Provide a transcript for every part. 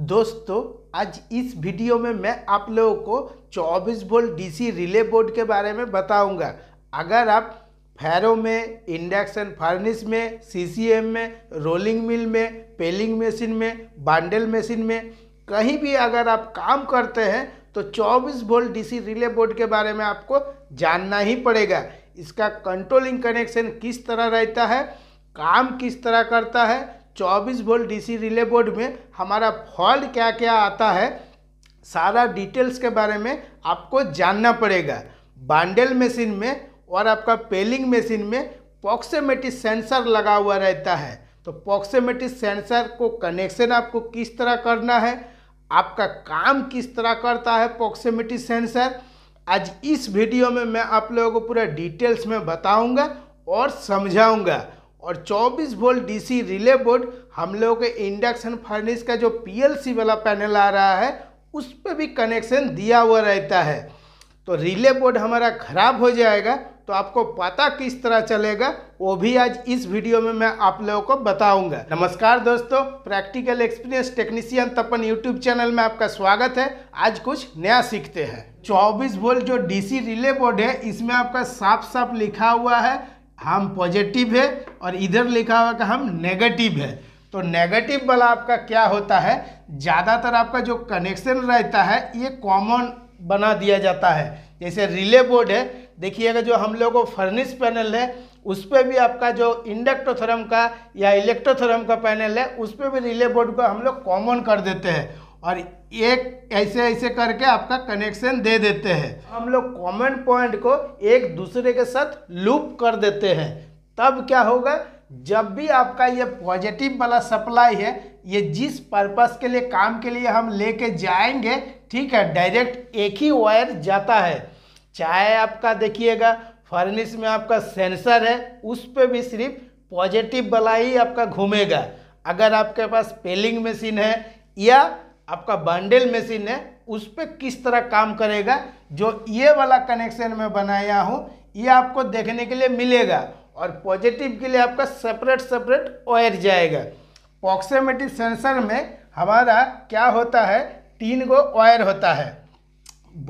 दोस्तों आज इस वीडियो में मैं आप लोगों को 24 वोल्ट डीसी रिले बोर्ड के बारे में बताऊंगा अगर आप फैरो में इंडक्शन फर्निस में सीसीएम में रोलिंग मिल में पेलिंग मशीन में बांडल मशीन में कहीं भी अगर आप काम करते हैं तो 24 वोल्ट डीसी रिले बोर्ड के बारे में आपको जानना ही पड़ेगा इसका कंट्रोलिंग कनेक्शन किस तरह रहता है काम किस तरह करता है 24 वोल्ट डीसी रिले बोर्ड में हमारा फॉल्ट क्या क्या आता है सारा डिटेल्स के बारे में आपको जानना पड़ेगा बांडल मशीन में और आपका पेलिंग मशीन में पॉक्सीमेटिक सेंसर लगा हुआ रहता है तो पॉक्सीमेटिक सेंसर को कनेक्शन आपको किस तरह करना है आपका काम किस तरह करता है पॉक्सीमेटिक सेंसर आज इस वीडियो में मैं आप लोगों को पूरा डिटेल्स में बताऊंगा और समझाऊंगा और 24 वोल्ट डीसी रिले बोर्ड हम लोगों के इंडक्शन फर्निस का जो पीएलसी वाला पैनल आ रहा है उस पर भी कनेक्शन दिया हुआ रहता है तो रिले बोर्ड हमारा ख़राब हो जाएगा तो आपको पता किस तरह चलेगा वो भी आज इस वीडियो में मैं आप लोगों को बताऊंगा नमस्कार दोस्तों practical experience technician Tapan YouTube channel में आपका स्वागत है आज कुछ नया सीखते हैं 24 वोल्ट जो डीसी रिले बोर्ड है इसमें आपका साफ साफ लिखा हुआ है हम पॉजिटिव है और इधर लिखा हुआ का हम नेगेटिव है तो नेगेटिव वाला आपका क्या होता है ज़्यादातर आपका जो कनेक्शन रहता है ये कॉमन बना दिया जाता है जैसे रिले बोर्ड है देखिएगा जो हम लोगों को फर्निश पैनल है उस पर भी आपका जो इंडक्टोथर्म का या इलेक्ट्रोथर्म का पैनल है उस पर भी रिले बोर्ड को हम लोग कॉमन कर देते हैं और एक ऐसे ऐसे करके आपका कनेक्शन दे देते हैं हम लोग कॉमन पॉइंट को एक दूसरे के साथ लूप कर देते हैं तब क्या होगा जब भी आपका ये पॉजिटिव वाला सप्लाई है ये जिस पर्पस के लिए काम के लिए हम लेके जाएंगे ठीक है डायरेक्ट एक ही वायर जाता है चाहे आपका देखिएगा फर्निस में आपका सेंसर है उस पर भी सिर्फ पॉजिटिव वाला ही आपका घूमेगा अगर आपके पास पेलिंग मशीन है या आपका बंडल मशीन है उस पर किस तरह काम करेगा जो ये वाला कनेक्शन में बनाया हूँ ये आपको देखने के लिए मिलेगा और पॉजिटिव के लिए आपका सेपरेट सेपरेट वायर जाएगा पॉक्सीमेटिव सेंसर में हमारा क्या होता है तीन गो वायर होता है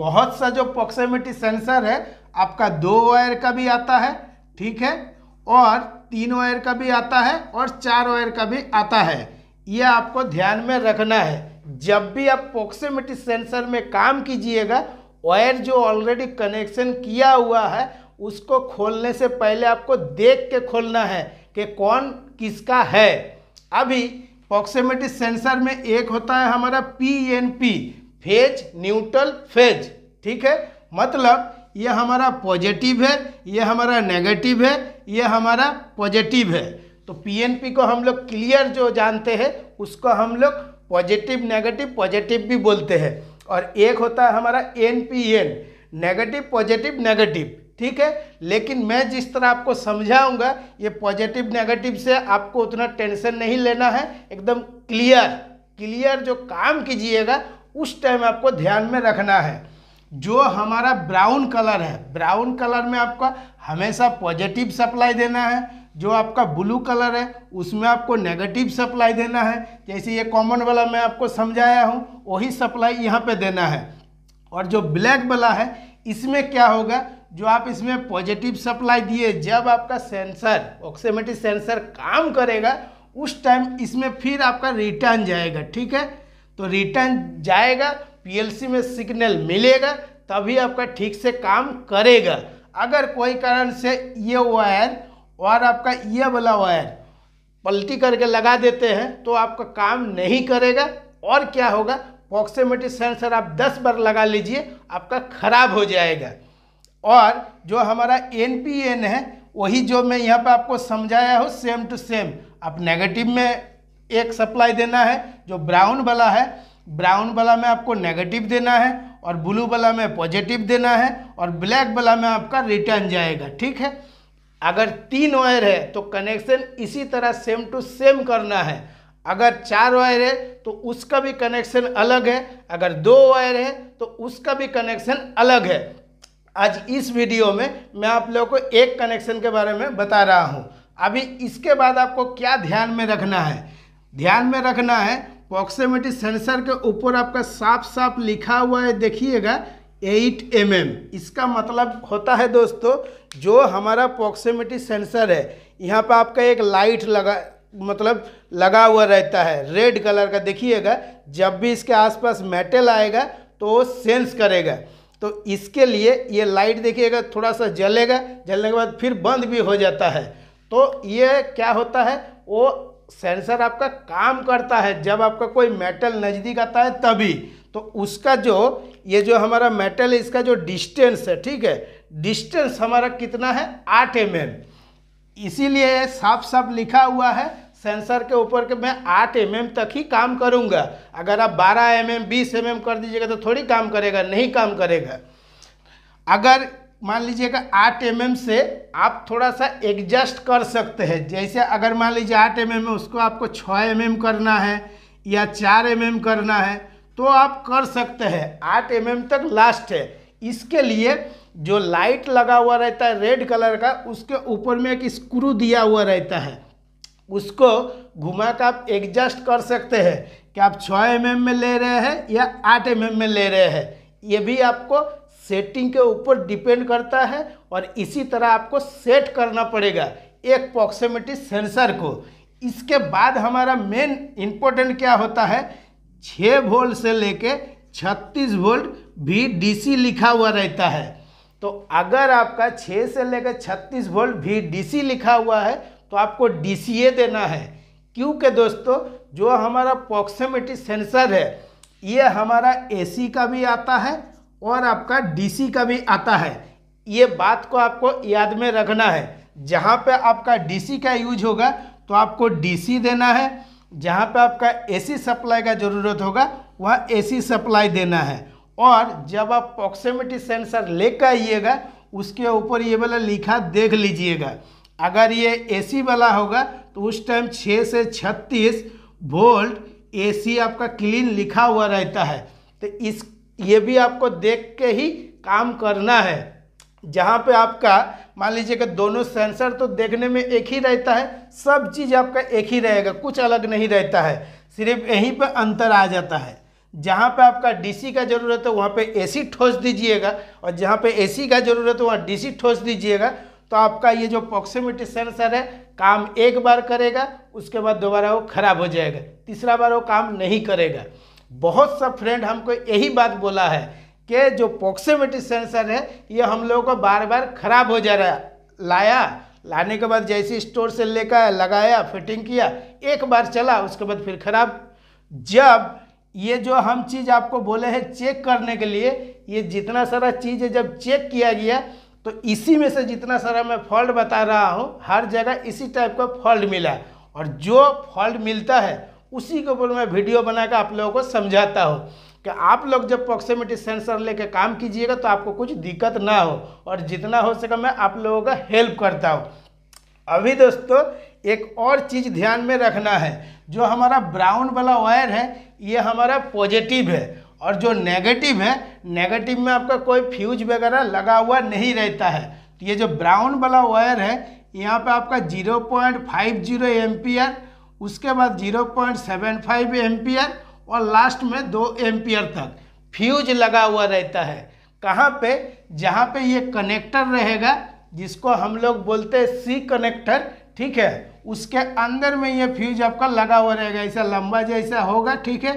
बहुत सा जो पॉक्सीमेटिव सेंसर है आपका दो वायर का भी आता है ठीक है और तीन वायर का भी आता है और चार वायर का भी आता है यह आपको ध्यान में रखना है जब भी आप प्रोक्सीमिटी सेंसर में काम कीजिएगा वायर जो ऑलरेडी कनेक्शन किया हुआ है उसको खोलने से पहले आपको देख के खोलना है कि कौन किसका है अभी प्रोक्सीमिटी सेंसर में एक होता है हमारा P N P phase neutral phase ठीक है मतलब ये हमारा पॉजिटिव है ये हमारा नेगेटिव है ये हमारा पॉजिटिव है तो पी को हम लोग क्लियर जो जानते हैं उसको हम लोग पॉजिटिव नेगेटिव पॉजिटिव भी बोलते हैं और एक होता है हमारा N P N negative positive negative ठीक है लेकिन मैं जिस तरह आपको समझाऊंगा ये पॉजिटिव नेगेटिव से आपको उतना टेंशन नहीं लेना है एकदम क्लियर क्लियर जो काम कीजिएगा उस टाइम आपको ध्यान में रखना है जो हमारा ब्राउन कलर है ब्राउन कलर में आपका हमेशा पॉजिटिव सप्लाई देना है जो आपका ब्लू कलर है उसमें आपको नेगेटिव सप्लाई देना है जैसे ये कॉमन वाला मैं आपको समझाया हूँ वही सप्लाई यहाँ पे देना है और जो ब्लैक वाला है इसमें क्या होगा जो आप इसमें पॉजिटिव सप्लाई दिए जब आपका सेंसर ऑक्सीमेटिक सेंसर काम करेगा उस टाइम इसमें फिर आपका रिटर्न जाएगा ठीक है तो रिटर्न जाएगा पी में सिग्नल मिलेगा तभी आपका ठीक से काम करेगा अगर कोई कारण से ये वायर और आपका ये वाला वायर पलटी करके लगा देते हैं तो आपका काम नहीं करेगा और क्या होगा प्रॉक्सीमेटी सेंसर आप 10 बार लगा लीजिए आपका खराब हो जाएगा और जो हमारा एन पी एन है वही जो मैं यहाँ पर आपको समझाया हूँ सेम टू सेम आप नेगेटिव में एक सप्लाई देना है जो ब्राउन वाला है ब्राउन वाला में आपको नेगेटिव देना है और ब्लू वाला में पॉजिटिव देना है और ब्लैक वाला में आपका रिटर्न जाएगा ठीक है अगर तीन वायर है तो कनेक्शन इसी तरह सेम टू सेम करना है अगर चार वायर है तो उसका भी कनेक्शन अलग है अगर दो वायर है तो उसका भी कनेक्शन अलग है आज इस वीडियो में मैं आप लोगों को एक कनेक्शन के बारे में बता रहा हूँ अभी इसके बाद आपको क्या ध्यान में रखना है ध्यान में रखना है प्रॉक्सिमिटी सेंसर के ऊपर आपका साफ साफ लिखा हुआ है देखिएगा 8 एम mm. इसका मतलब होता है दोस्तों जो हमारा प्रॉक्सिमिटी सेंसर है यहाँ पर आपका एक लाइट लगा मतलब लगा हुआ रहता है रेड कलर का देखिएगा जब भी इसके आसपास मेटल आएगा तो वो सेंस करेगा तो इसके लिए ये लाइट देखिएगा थोड़ा सा जलेगा जलने के बाद फिर बंद भी हो जाता है तो ये क्या होता है वो सेंसर आपका काम करता है जब आपका कोई मेटल नज़दीक आता है तभी तो उसका जो ये जो हमारा मेटल है इसका जो डिस्टेंस है ठीक है डिस्टेंस हमारा कितना है आठ एम एम इसीलिए साफ साफ लिखा हुआ है सेंसर के ऊपर के मैं आठ एम mm तक ही काम करूँगा अगर आप बारह एम एम बीस एम एम कर दीजिएगा तो थोड़ी काम करेगा नहीं काम करेगा अगर मान लीजिएगा आठ एम mm से आप थोड़ा सा एडजस्ट कर सकते हैं जैसे अगर मान लीजिए आठ एम mm है उसको आपको छः एम mm करना है या चार एम mm करना है तो आप कर सकते हैं आठ एम mm तक लास्ट है इसके लिए जो लाइट लगा हुआ रहता है रेड कलर का उसके ऊपर में एक स्क्रू दिया हुआ रहता है उसको घुमा कर आप एडजस्ट कर सकते हैं कि आप छः एम mm में ले रहे हैं या आठ एम mm में ले रहे हैं ये भी आपको सेटिंग के ऊपर डिपेंड करता है और इसी तरह आपको सेट करना पड़ेगा एक प्रॉक्सिमिटी सेंसर को इसके बाद हमारा मेन इम्पोर्टेंट क्या होता है छः वोल्ट से लेके 36 वोल्ट भी डीसी लिखा हुआ रहता है तो अगर आपका 6 से लेकर 36 वोल्ट भी डीसी लिखा हुआ है तो आपको डीसीए देना है क्योंकि दोस्तों जो हमारा प्रॉक्सिमिटी सेंसर है ये हमारा एसी का भी आता है और आपका डीसी का भी आता है ये बात को आपको याद में रखना है जहाँ पे आपका डीसी का यूज होगा तो आपको डीसी देना है जहाँ पे आपका एसी सप्लाई का ज़रूरत होगा वह एसी सप्लाई देना है और जब आप प्रॉक्सिमिटी सेंसर लेकर आइएगा उसके ऊपर ये वाला लिखा देख लीजिएगा अगर ये एसी वाला होगा तो उस टाइम 6 से 36 वोल्ट एसी आपका क्लीन लिखा हुआ रहता है तो इस ये भी आपको देख के ही काम करना है जहाँ पे आपका मान लीजिए कि दोनों सेंसर तो देखने में एक ही रहता है सब चीज़ आपका एक ही रहेगा कुछ अलग नहीं रहता है सिर्फ यहीं पर अंतर आ जाता है जहाँ पे आपका डीसी का ज़रूरत है वहाँ पे एसी ठोस दीजिएगा और जहाँ पे एसी का ज़रूरत है वहाँ डीसी ठोस दीजिएगा तो आपका ये जो प्रॉक्सिमिटी सेंसर है काम एक बार करेगा उसके बाद दोबारा वो खराब हो जाएगा तीसरा बार वो काम नहीं करेगा बहुत सा फ्रेंड हमको यही बात बोला है के जो पॉक्सीमेटिक सेंसर है ये हम लोगों को बार बार खराब हो जा रहा है लाया लाने के बाद जैसे स्टोर से लेकर लगाया फिटिंग किया एक बार चला उसके बाद फिर खराब जब ये जो हम चीज़ आपको बोले हैं चेक करने के लिए ये जितना सारा चीज़ है जब चेक किया गया तो इसी में से जितना सारा मैं फॉल्ट बता रहा हूँ हर जगह इसी टाइप का फॉल्ट मिला और जो फॉल्ट मिलता है उसी के ऊपर मैं वीडियो बनाकर आप लोगों को समझाता हूँ कि आप लोग जब प्रॉक्सिमिटी सेंसर लेके काम कीजिएगा तो आपको कुछ दिक्कत ना हो और जितना हो सके मैं आप लोगों का हेल्प करता हूँ अभी दोस्तों एक और चीज़ ध्यान में रखना है जो हमारा ब्राउन वाला वायर है ये हमारा पॉजिटिव है और जो नेगेटिव है नेगेटिव में आपका कोई फ्यूज वगैरह लगा हुआ नहीं रहता है तो ये जो ब्राउन वाला वायर है यहाँ पे आपका 0.50 पॉइंट उसके बाद 0.75 पॉइंट और लास्ट में दो एम्पियर तक फ्यूज लगा हुआ रहता है कहाँ पे जहाँ पे ये कनेक्टर रहेगा जिसको हम लोग बोलते हैं सी कनेक्टर ठीक है उसके अंदर में ये फ्यूज आपका लगा हुआ रहेगा ऐसा लंबा जैसा होगा ठीक है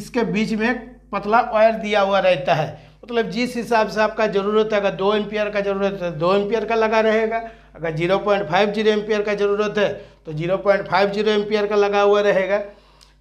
इसके बीच में पतला वायर दिया हुआ रहता है मतलब जिस हिसाब से आपका ज़रूरत है अगर दो एम्पियर का ज़रूरत है दो एम्पियर का लगा रहेगा अगर zero point five zero ampere का ज़रूरत है तो zero point five zero ampere का लगा हुआ रहेगा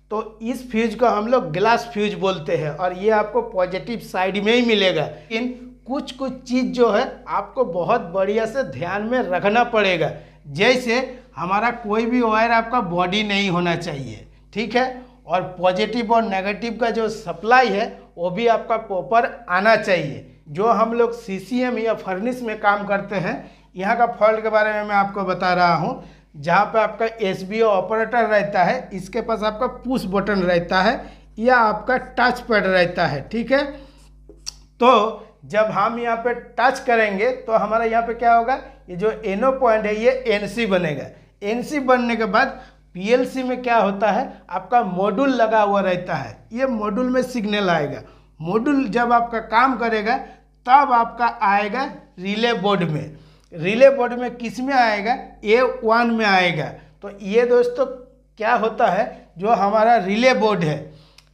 तो इस फ्यूज को हम लोग ग्लास फ्यूज बोलते हैं और ये आपको पॉजिटिव साइड में ही मिलेगा लेकिन कुछ कुछ चीज़ जो है आपको बहुत बढ़िया से ध्यान में रखना पड़ेगा जैसे हमारा कोई भी वायर आपका बॉडी नहीं होना चाहिए ठीक है और पॉजिटिव और नेगेटिव का जो सप्लाई है वो भी आपका प्रॉपर आना चाहिए जो हम लोग सी या फर्निस में काम करते हैं यहाँ का फॉल्ट के बारे में मैं आपको बता रहा हूँ जहाँ पे आपका एस ऑपरेटर रहता है इसके पास आपका पुश बटन रहता है या आपका टच पैड रहता है ठीक है तो जब हम यहाँ पे टच करेंगे तो हमारा यहाँ पे क्या होगा ये जो एनओ पॉइंट है ये एनसी बनेगा एनसी बनने के बाद पीएलसी में क्या होता है आपका मॉड्यूल लगा हुआ रहता है ये मॉड्यूल में सिग्नल आएगा मॉड्यूल जब आपका काम करेगा तब आपका आएगा रिले बोर्ड में रिले बोर्ड में किस में आएगा ए वन में आएगा तो ये दोस्तों क्या होता है जो हमारा रिले बोर्ड है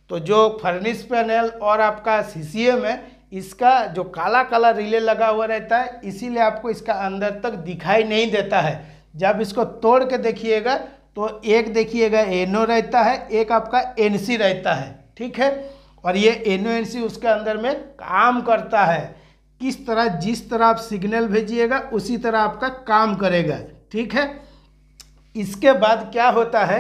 तो जो फर्निश पैनल और आपका सी है इसका जो काला काला रिले लगा हुआ रहता है इसीलिए आपको इसका अंदर तक दिखाई नहीं देता है जब इसको तोड़ के देखिएगा तो एक देखिएगा एनओ रहता है एक आपका एनसी रहता है ठीक है और ये एनओ एनसी उसके अंदर में काम करता है किस तरह जिस तरह आप सिग्नल भेजिएगा उसी तरह आपका काम करेगा ठीक है इसके बाद क्या होता है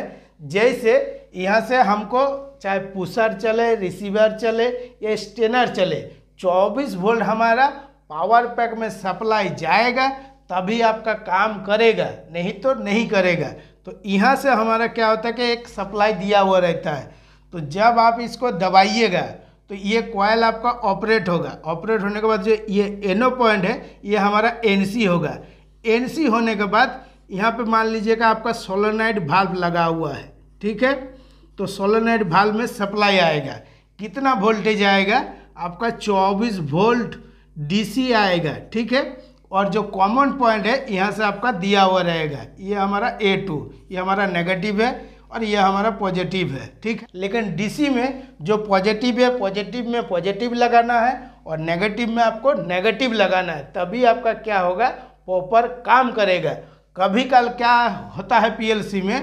जैसे यहाँ से हमको चाहे पुसर चले रिसीवर चले या स्टेनर चले 24 वोल्ट हमारा पावर पैक में सप्लाई जाएगा तभी आपका काम करेगा नहीं तो नहीं करेगा तो यहाँ से हमारा क्या होता है कि एक सप्लाई दिया हुआ रहता है तो जब आप इसको दबाइएगा तो ये कॉयल आपका ऑपरेट होगा ऑपरेट होने के बाद जो ये एनो पॉइंट है ये हमारा एनसी होगा एनसी होने के बाद यहाँ पे मान लीजिएगा आपका सोलोनाइट भाल्व लगा हुआ है ठीक है तो सोलोनाइट भाल्व में सप्लाई आएगा कितना वोल्टेज आएगा आपका 24 वोल्ट डीसी आएगा ठीक है और जो कॉमन पॉइंट है यहाँ से आपका दिया हुआ रहेगा ये हमारा ए टू ये हमारा नेगेटिव है और ये हमारा पॉजिटिव है ठीक लेकिन डीसी में जो पॉजिटिव है पॉजिटिव में पॉजिटिव लगाना है और नेगेटिव में आपको नेगेटिव लगाना है तभी आपका क्या होगा प्रॉपर काम करेगा कभी कल क्या होता है पीएलसी में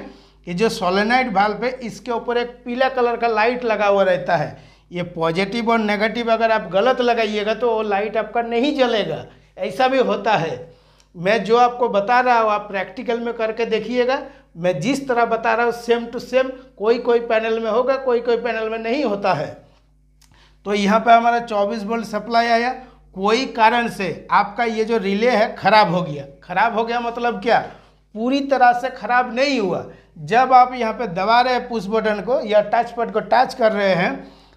ये जो सोलेनाइट भाल पे इसके ऊपर एक पीला कलर का लाइट लगा हुआ रहता है ये पॉजिटिव और नेगेटिव अगर आप गलत लगाइएगा तो वो लाइट आपका नहीं जलेगा ऐसा भी होता है मैं जो आपको बता रहा हूँ आप प्रैक्टिकल में करके देखिएगा मैं जिस तरह बता रहा हूँ सेम टू सेम कोई कोई पैनल में होगा कोई कोई पैनल में नहीं होता है तो यहाँ पर हमारा चौबीस वोल्ट सप्लाई आया कोई कारण से आपका ये जो रिले है खराब हो गया खराब हो गया मतलब क्या पूरी तरह से खराब नहीं हुआ जब आप यहाँ पे दबा रहे हैं पुश बटन को या टच पट को टच कर रहे हैं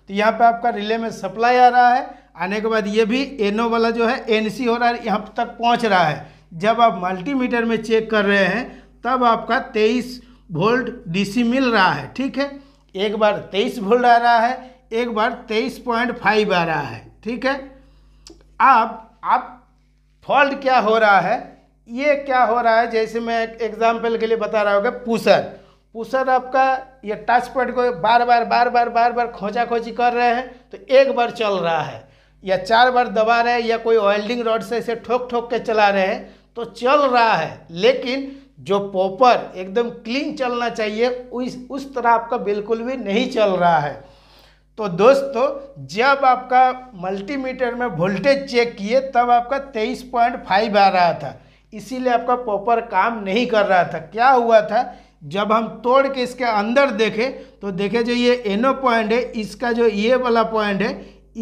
तो यहाँ पे आपका रिले में सप्लाई आ रहा है आने के बाद ये भी एनओ वाला जो है एनसी हो रहा है यहाँ तक पहुँच रहा है जब आप मल्टीमीटर में चेक कर रहे हैं तब आपका तेईस वोल्ट डीसी मिल रहा है ठीक है एक बार तेईस वोल्ट आ रहा है एक बार तेईस पॉइंट फाइव आ रहा है ठीक है अब आप फॉल्ट क्या हो रहा है ये क्या हो रहा है जैसे मैं एग्जाम्पल के लिए बता रहा होगा पुसर पुसर आपका ये टच पैड को बार बार बार बार बार बार खोजा खोजी कर रहे हैं तो एक बार चल रहा है या चार बार दबा रहे हैं या कोई ऑयल्डिंग रॉड से इसे ठोक ठोक के चला रहे हैं तो चल रहा है लेकिन जो पॉपर एकदम क्लीन चलना चाहिए उस उस तरह आपका बिल्कुल भी नहीं चल रहा है तो दोस्तों जब आपका मल्टीमीटर में वोल्टेज चेक किए तब आपका 23.5 आ रहा था इसीलिए आपका पॉपर काम नहीं कर रहा था क्या हुआ था जब हम तोड़ के इसके अंदर देखें तो देखें जो ये एनो पॉइंट है इसका जो ये वाला पॉइंट है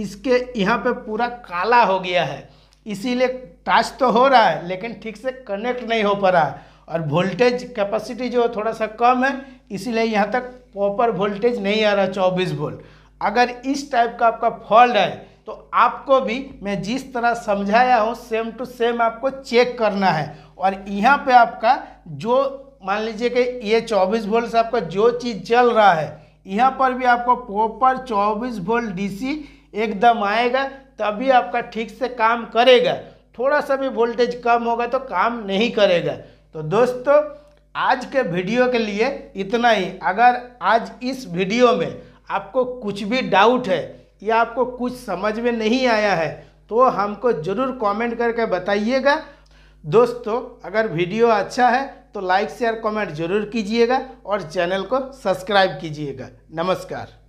इसके यहाँ पे पूरा काला हो गया है इसीलिए टच तो हो रहा है लेकिन ठीक से कनेक्ट नहीं हो पा रहा है और वोल्टेज कैपेसिटी जो है थोड़ा सा कम है इसीलिए यहाँ तक प्रॉपर वोल्टेज नहीं आ रहा चौबीस वोल्ट अगर इस टाइप का आपका फॉल्ट है तो आपको भी मैं जिस तरह समझाया हूँ सेम टू सेम आपको चेक करना है और यहाँ पे आपका जो मान लीजिए कि ये 24 वोल्ट से आपका जो चीज़ चल रहा है यहाँ पर भी आपको प्रॉपर 24 वोल्ट डीसी एकदम आएगा तभी आपका ठीक से काम करेगा थोड़ा सा भी वोल्टेज कम होगा तो काम नहीं करेगा तो दोस्तों आज के वीडियो के लिए इतना ही अगर आज इस वीडियो में आपको कुछ भी डाउट है या आपको कुछ समझ में नहीं आया है तो हमको ज़रूर कमेंट करके बताइएगा दोस्तों अगर वीडियो अच्छा है तो लाइक शेयर कमेंट जरूर कीजिएगा और चैनल को सब्सक्राइब कीजिएगा नमस्कार